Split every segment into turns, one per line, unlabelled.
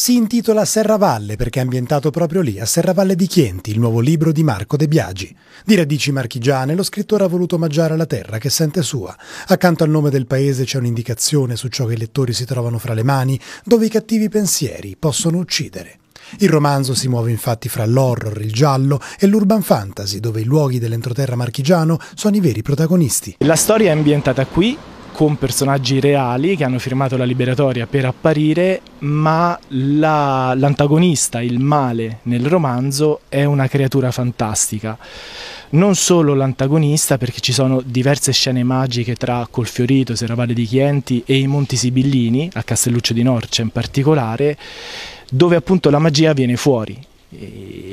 si intitola Serravalle perché è ambientato proprio lì, a Serravalle di Chienti, il nuovo libro di Marco De Biagi. Di radici marchigiane, lo scrittore ha voluto omaggiare la terra che sente sua. Accanto al nome del paese c'è un'indicazione su ciò che i lettori si trovano fra le mani, dove i cattivi pensieri possono uccidere. Il romanzo si muove infatti fra l'horror, il giallo e l'urban fantasy, dove i luoghi dell'entroterra marchigiano sono i veri protagonisti.
La storia è ambientata qui, con personaggi reali che hanno firmato la liberatoria per apparire, ma la, l'antagonista, il male nel romanzo è una creatura fantastica. Non solo l'antagonista, perché ci sono diverse scene magiche tra Colfiorito, Serravalle di Chienti e i Monti Sibillini, a Castelluccio di Norcia in particolare, dove appunto la magia viene fuori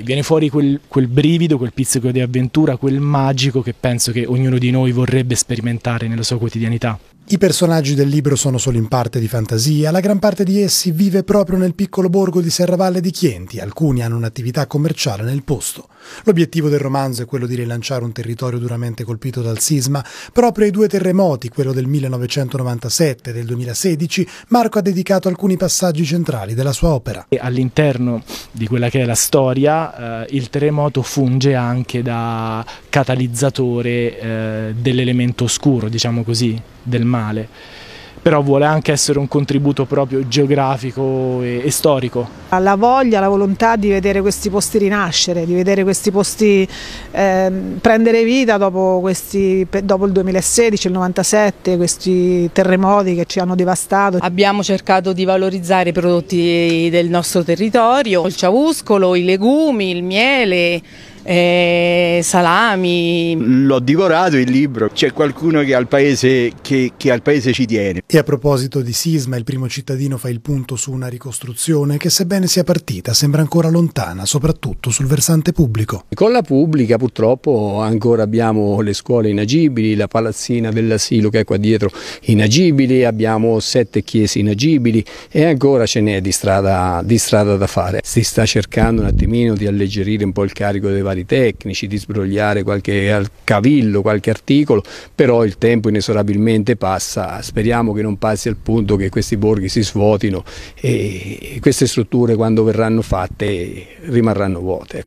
viene fuori quel, quel, brivido, quel pizzico di avventura, quel magico che penso che ognuno di noi vorrebbe sperimentare nella sua quotidianità.
I personaggi del libro sono solo in parte di fantasia, la gran parte di essi vive proprio nel piccolo borgo di Serravalle di Chienti, alcuni hanno un'attività commerciale nel posto. L'obiettivo del romanzo è quello di rilanciare un territorio duramente colpito dal sisma. Proprio ai due terremoti, quello del 1997 e del 2016, Marco ha dedicato alcuni
passaggi centrali della sua opera. All'interno di quella che è la storia, eh, il terremoto funge anche da catalizzatore eh, dell'elemento oscuro, diciamo così, del male però vuole anche essere un contributo proprio geografico e, e storico.
La voglia, la volontà di vedere questi posti rinascere, di vedere questi posti eh, prendere vita dopo, questi, dopo il 2016, il 97, questi terremoti che ci hanno devastato. Abbiamo cercato di valorizzare i prodotti del nostro territorio, il ciauscolo, i legumi, il miele, eh, salami.
L'ho divorato il libro, c'è qualcuno che al, paese, che, che al paese ci tiene.
E a proposito di sisma, il primo cittadino fa il punto su una ricostruzione che sebbene sia partita sembra ancora lontana, soprattutto sul versante
pubblico. Con la pubblica purtroppo ancora abbiamo le scuole inagibili, la palazzina dell'asilo che è qua dietro inagibili, abbiamo sette chiese inagibili e ancora ce n'è di strada, di strada da fare. Si sta cercando un attimino di alleggerire un po' il carico dei vari affari tecnici, di sbrogliare qualche cavillo, qualche articolo, però il tempo inesorabilmente passa, speriamo che non passi al punto che questi borghi si svuotino e queste strutture quando verranno fatte rimarranno vuote.